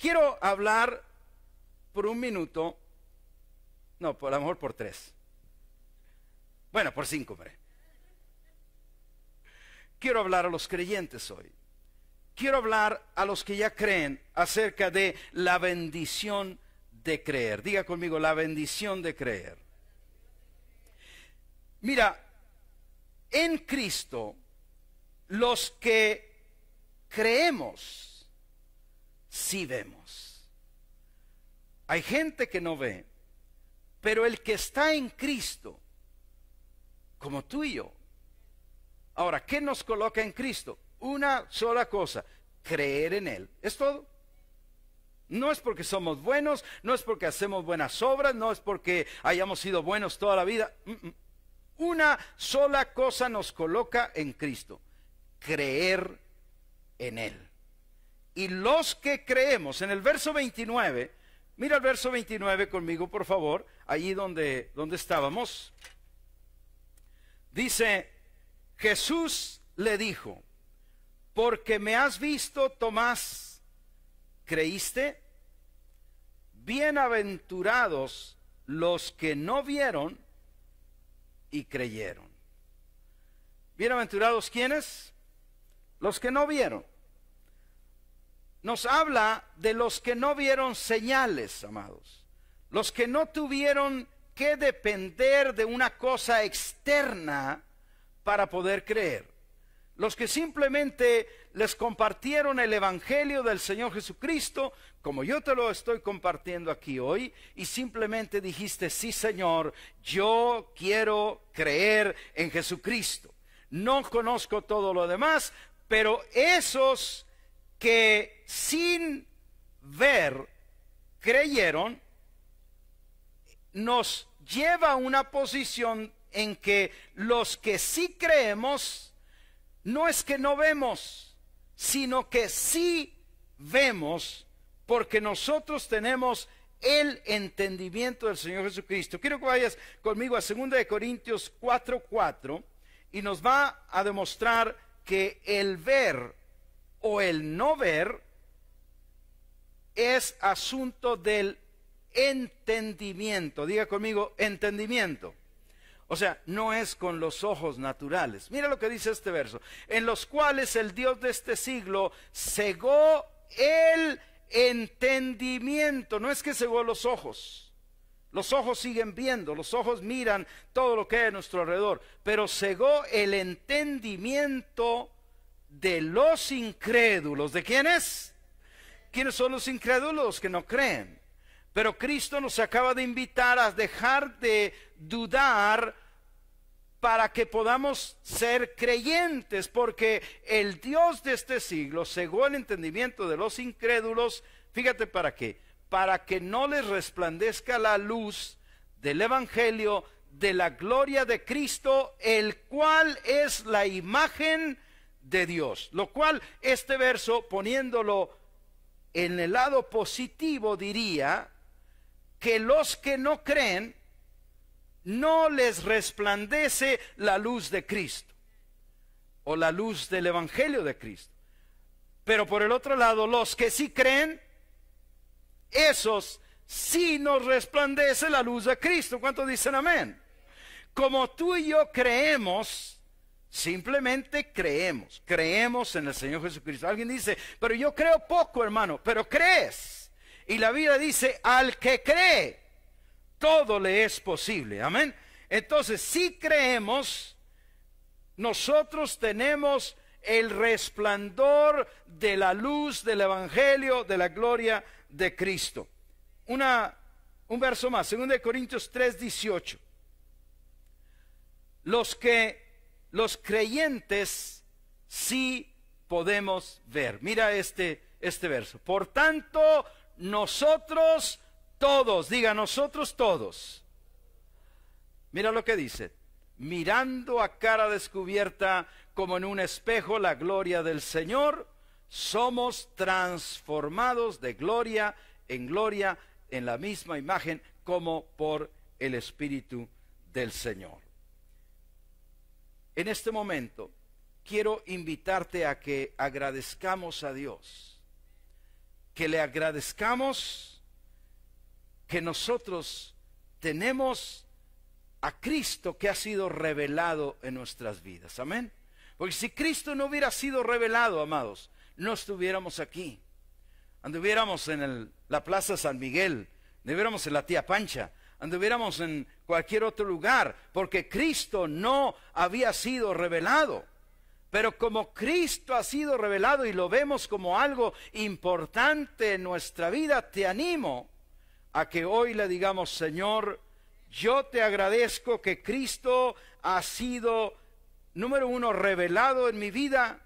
Quiero hablar por un minuto, no, por, a lo mejor por tres. Bueno, por cinco, hombre. Quiero hablar a los creyentes hoy. Quiero hablar a los que ya creen acerca de la bendición de creer. Diga conmigo, la bendición de creer. Mira, en Cristo, los que creemos, si vemos. Hay gente que no ve, pero el que está en Cristo, como tú y yo. Ahora, ¿qué nos coloca en Cristo? Una sola cosa, creer en Él. Es todo. No es porque somos buenos, no es porque hacemos buenas obras, no es porque hayamos sido buenos toda la vida. Mm, mm. Una sola cosa nos coloca en Cristo, creer en Él y los que creemos. En el verso 29, mira el verso 29 conmigo, por favor, allí donde, donde estábamos. Dice, Jesús le dijo, porque me has visto, Tomás, ¿creíste? Bienaventurados los que no vieron y creyeron. Bienaventurados quienes? Los que no vieron nos habla de los que no vieron señales, amados. Los que no tuvieron que depender de una cosa externa para poder creer. Los que simplemente les compartieron el Evangelio del Señor Jesucristo, como yo te lo estoy compartiendo aquí hoy, y simplemente dijiste, sí Señor, yo quiero creer en Jesucristo. No conozco todo lo demás, pero esos que sin ver creyeron, nos lleva a una posición en que los que sí creemos, no es que no vemos, sino que sí vemos, porque nosotros tenemos el entendimiento del Señor Jesucristo. Quiero que vayas conmigo a 2 de Corintios 4:4 y nos va a demostrar que el ver o el no ver es asunto del entendimiento. Diga conmigo, entendimiento. O sea, no es con los ojos naturales. Mira lo que dice este verso. En los cuales el Dios de este siglo cegó el entendimiento. No es que cegó los ojos. Los ojos siguen viendo, los ojos miran todo lo que hay a nuestro alrededor. Pero cegó el entendimiento de los incrédulos. ¿De quiénes? ¿Quiénes son los incrédulos que no creen? Pero Cristo nos acaba de invitar a dejar de dudar para que podamos ser creyentes, porque el Dios de este siglo Según el entendimiento de los incrédulos, fíjate para qué, para que no les resplandezca la luz del Evangelio de la gloria de Cristo, el cual es la imagen de Dios. Lo cual este verso, poniéndolo en el lado positivo, diría que los que no creen, no les resplandece la luz de Cristo o la luz del Evangelio de Cristo. Pero por el otro lado, los que sí creen, esos sí nos resplandece la luz de Cristo. ¿Cuántos dicen amén? Como tú y yo creemos, Simplemente creemos, creemos en el Señor Jesucristo. Alguien dice, pero yo creo poco, hermano, pero crees. Y la vida dice, al que cree, todo le es posible. Amén. Entonces, si creemos, nosotros tenemos el resplandor de la luz del Evangelio, de la gloria de Cristo. Una, un verso más, de Corintios 3, 18. Los que los creyentes sí podemos ver. Mira este, este verso. Por tanto, nosotros todos, diga nosotros todos. Mira lo que dice. Mirando a cara descubierta como en un espejo la gloria del Señor, somos transformados de gloria en gloria en la misma imagen como por el Espíritu del Señor. En este momento quiero invitarte a que agradezcamos a Dios, que le agradezcamos que nosotros tenemos a Cristo que ha sido revelado en nuestras vidas. Amén. Porque si Cristo no hubiera sido revelado, amados, no estuviéramos aquí. Anduviéramos en la Plaza San Miguel, anduviéramos en la Tía Pancha, anduviéramos en cualquier otro lugar, porque Cristo no había sido revelado. Pero como Cristo ha sido revelado y lo vemos como algo importante en nuestra vida, te animo a que hoy le digamos, Señor, yo te agradezco que Cristo ha sido, número uno, revelado en mi vida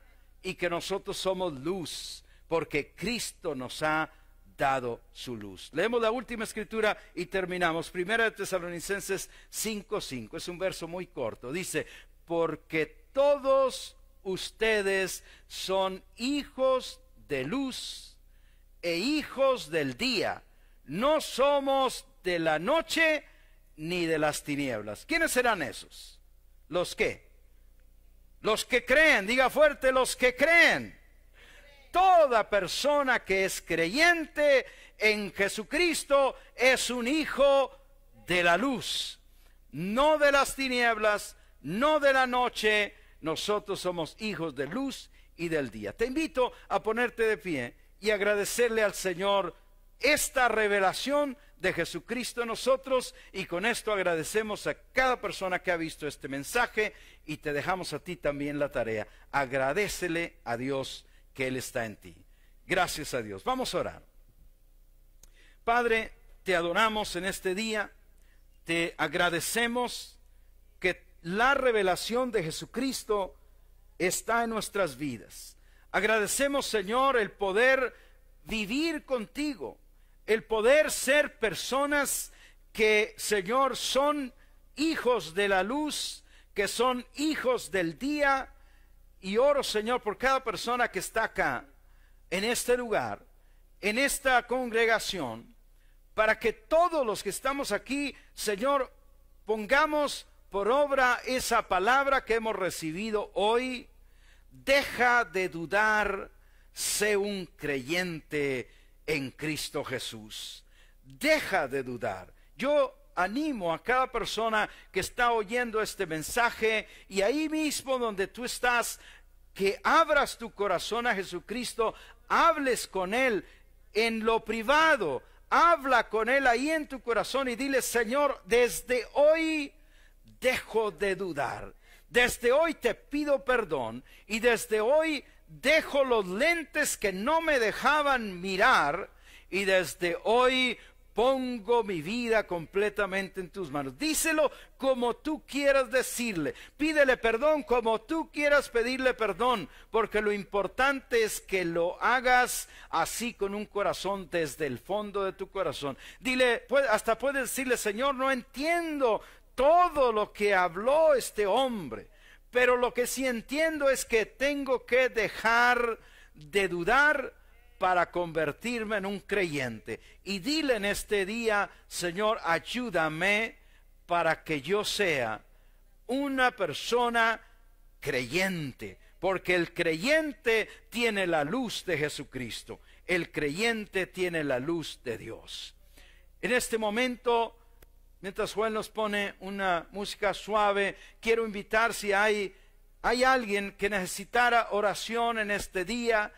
y que nosotros somos luz, porque Cristo nos ha revelado dado su luz. Leemos la última escritura y terminamos. Primera de Tesalonicenses 5:5. Es un verso muy corto. Dice, porque todos ustedes son hijos de luz e hijos del día. No somos de la noche ni de las tinieblas. ¿Quiénes serán esos? ¿Los qué? Los que creen, diga fuerte, los que creen toda persona que es creyente en Jesucristo es un hijo de la luz, no de las tinieblas, no de la noche. Nosotros somos hijos de luz y del día. Te invito a ponerte de pie y agradecerle al Señor esta revelación de Jesucristo a nosotros y con esto agradecemos a cada persona que ha visto este mensaje y te dejamos a ti también la tarea. Agradecele a Dios que Él está en ti. Gracias a Dios. Vamos a orar. Padre, te adoramos en este día, te agradecemos que la revelación de Jesucristo está en nuestras vidas. Agradecemos, Señor, el poder vivir contigo, el poder ser personas que, Señor, son hijos de la luz, que son hijos del día, y oro, Señor, por cada persona que está acá, en este lugar, en esta congregación, para que todos los que estamos aquí, Señor, pongamos por obra esa palabra que hemos recibido hoy. Deja de dudar, sé un creyente en Cristo Jesús. Deja de dudar. Yo animo a cada persona que está oyendo este mensaje y ahí mismo donde tú estás, que abras tu corazón a Jesucristo, hables con Él en lo privado, habla con Él ahí en tu corazón y dile, Señor, desde hoy dejo de dudar, desde hoy te pido perdón y desde hoy dejo los lentes que no me dejaban mirar y desde hoy pongo mi vida completamente en tus manos. Díselo como tú quieras decirle. Pídele perdón como tú quieras pedirle perdón, porque lo importante es que lo hagas así con un corazón desde el fondo de tu corazón. Dile, hasta puedes decirle, Señor, no entiendo todo lo que habló este hombre, pero lo que sí entiendo es que tengo que dejar de dudar, para convertirme en un creyente. Y dile en este día, Señor, ayúdame para que yo sea una persona creyente, porque el creyente tiene la luz de Jesucristo, el creyente tiene la luz de Dios. En este momento, mientras Juan nos pone una música suave, quiero invitar si hay, hay alguien que necesitara oración en este día,